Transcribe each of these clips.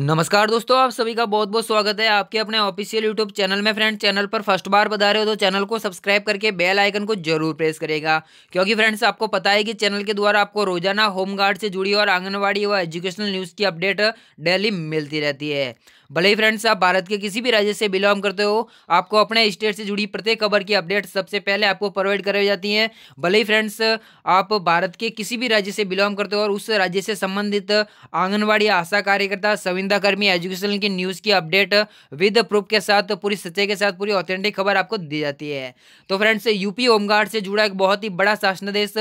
नमस्कार दोस्तों आप सभी का बहुत बहुत स्वागत है आपके अपने ऑफिशियल यूट्यूब चैनल में फ्रेंड चैनल पर फर्स्ट बार बता रहे हो तो चैनल को सब्सक्राइब करके बेल आइकन को जरूर प्रेस करेगा क्योंकि फ्रेंड्स आपको पता है कि चैनल के द्वारा आपको रोजाना होमगार्ड से जुड़ी और आंगनबाड़ी व एजुकेशनल न्यूज़ की अपडेट डेली मिलती रहती है भले ही फ्रेंड्स आप भारत के किसी भी राज्य से बिलोंग करते हो आपको अपने स्टेट से जुड़ी प्रत्येक खबर की अपडेट सबसे पहले आपको प्रोवाइड कराई जाती हैं भले ही फ्रेंड्स आप भारत के किसी भी राज्य से बिलोंग करते हो और उस राज्य से संबंधित आंगनबाड़ी आशा कार्यकर्ता कर्मी एजुकेशन की न्यूज़ की अपडेट विद प्रूफ के साथ पूरी सच्चाई के साथ पूरी ऑथेंटिक खबर आपको दी जाती है तो फ्रेंड्स यूपी होमगार्ड से जुड़ा एक बहुत ही बड़ा शासनादेश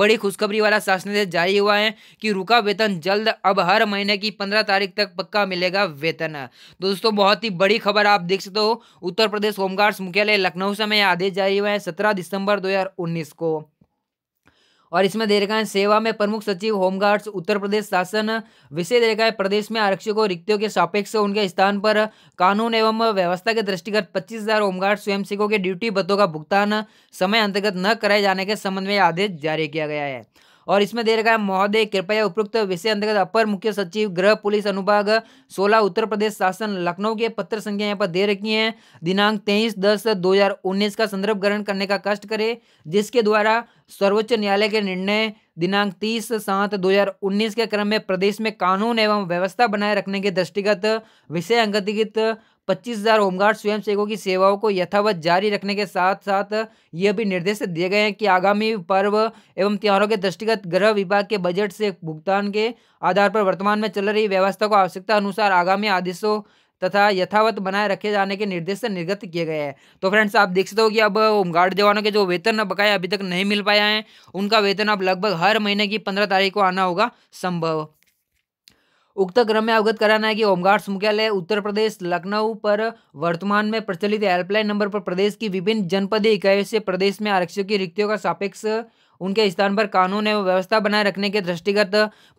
बड़ी खुशखबरी वाला शासनादेश जारी हुआ है कि रुका वेतन जल्द अब हर महीने की पंद्रह तारीख तक पक्का मिलेगा वेतन दोस्तों बहुत ही बड़ी खबर आप देख सकते हो उत्तर प्रदेश होमगार्ड्स मुख्यालय लखनऊ से हमें आदेश जारी हुआ है सत्रह दिसंबर 2019 को और इसमें दे रखा है सेवा में प्रमुख सचिव होमगार्ड्स उत्तर प्रदेश शासन विषय दे रखा है प्रदेश में आरक्षकों रिक्तियों के सापेक्ष उनके स्थान पर कानून एवं व्यवस्था के दृष्टिगत 25,000 हजार होमगार्ड स्वयंसेवकों के ड्यूटी बतों का भुगतान समय अंतर्गत न कराए जाने के संबंध में आदेश जारी किया गया है और इसमें दे रखा है महोदय कृपया उपयुक्त विषय अंतर्गत अपर मुख्य सचिव गृह पुलिस अनुभाग सोलह उत्तर प्रदेश शासन लखनऊ के पत्र संख्या यहाँ पर दे रखी है दिनांक तेईस दस दो का संदर्भ ग्रहण करने का कष्ट करे जिसके द्वारा सर्वोच्च न्यायालय के निर्णय दिनांक तीस सात 2019 के क्रम में प्रदेश में कानून एवं व्यवस्था बनाए रखने के दृष्टिगत विषय अंगतिगत पच्चीस हजार होमगार्ड स्वयंसेवकों की सेवाओं को यथावत जारी रखने के साथ साथ यह भी निर्देश दिए गए हैं कि आगामी पर्व एवं त्योहारों के दृष्टिगत गृह विभाग के बजट से भुगतान के आधार पर वर्तमान में चल रही व्यवस्था को आवश्यकता अनुसार आगामी आदेशों तथा यथावत बनाए रखे जाने के निर्देश निर्गत किए गए हैं तो फ्रेंड्स आप देख सकते हो कि अब होमगार्ड जवानों के जो वेतन बकाया अभी तक नहीं मिल पाया है उनका वेतन अब लगभग हर महीने की पंद्रह तारीख को आना होगा संभव उक्त क्रम में अवगत कराना है कि होमगार्ड्स मुख्यालय उत्तर प्रदेश लखनऊ पर वर्तमान में प्रचलित हेल्पलाइन नंबर पर प्रदेश की विभिन्न जनपद इकाइयों से प्रदेश में आरक्षियों की रिक्तियों का सापेक्ष उनके स्थान पर कानून एवं व्यवस्था बनाए रखने के दृष्टिगत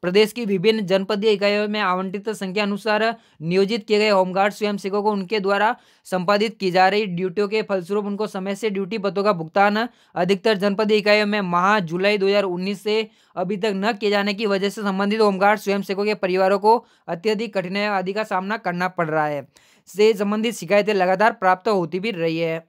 प्रदेश की विभिन्न जनपदीय इकाइयों में आवंटित संख्या अनुसार नियोजित किए गए होमगार्ड स्वयंसेवकों को उनके द्वारा संपादित की जा रही ड्यूटियों के फलस्वरूप उनको समय से ड्यूटी पदों का भुगतान अधिकतर जनपदीय इकाइयों में माह जुलाई दो से अभी तक न किए जाने की वजह से संबंधित होमगार्ड स्वयंसेवकों के परिवारों को अत्यधिक कठिनाइयों आदि का सामना करना पड़ रहा है से संबंधित शिकायतें लगातार प्राप्त होती भी रही है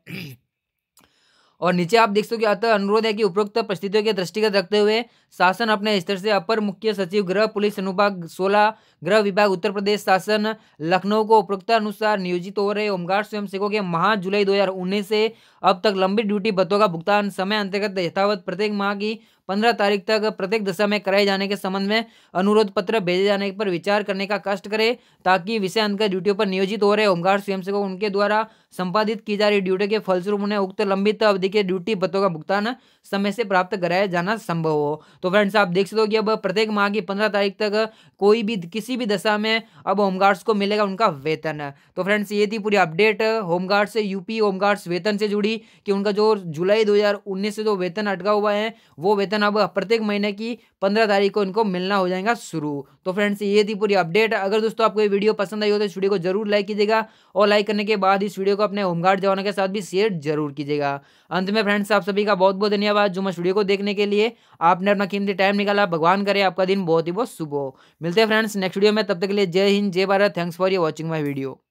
और नीचे आप देख सकते हो अतः अनुरोध है कि उपरोक्त परिस्थितियों के दृष्टिगत रखते हुए शासन अपने स्तर से अपर मुख्य सचिव गृह पुलिस अनुभाग सोलह गृह विभाग उत्तर प्रदेश शासन लखनऊ को उपरोक्त अनुसार नियोजित हो रहे होमगार्ड स्वयंसेवकों के माह जुलाई दो से अब तक लंबी ड्यूटी भत्तों का भुगतान समय अंतर्गत यथावत प्रत्येक माह की पंद्रह तारीख तक प्रत्येक दशा में कराए जाने के संबंध में अनुरोध पत्र भेजे जाने पर विचार करने का कष्ट करे ताकि विषय अंतर ड्यूटियों पर नियोजित हो रहे होमगार्ड स्वयंसेवक उनके द्वारा संपादित की जा रही ड्यूटी के फलस्वरूप उन्हें उक्त लंबित अवधि के ड्यूटी पत्रों का भुगतान समय से प्राप्त कराया जाना संभव हो तो फ्रेंड्स आप देख सकते हो कि अब प्रत्येक माह की पंद्रह तारीख तक कोई भी किसी भी दशा में अब होमगार्ड्स को मिलेगा उनका वेतन तो फ्रेंड्स ये थी पूरी अपडेट होमगार्ड से यूपी होमगार्ड्स वेतन से जुड़ी कि उनका जो जुलाई दो से जो वेतन अटका हुआ है वो वेतन वेतन अब प्रत्येक महीने की पंद्रह तारीख को इनको मिलना हो जाएगा शुरू तो फ्रेंड्स ये थी पूरी अपडेट अगर दोस्तों आपको ये वीडियो पसंद आई हो तो इस वीडियो को जरूर लाइक कीजिएगा और लाइक करने के बाद इस वीडियो को अपने होमगार्ड जवानों के साथ भी शेयर जरूर कीजिएगा अंत में फ्रेंड्स आप सभी का बहुत बहुत धन्यवाद जो मैं वीडियो को देखने के लिए आपने अपना कीमती टाइम निकाला भगवान करे आपका दिन बहुत ही बहुत शुभ हो मिलते हैं फ्रेंड्स नेक्स्ट वीडियो में तब तक के लिए जय हिंद जय भारत थैंक्स फॉर ये वॉचिंग माई वीडियो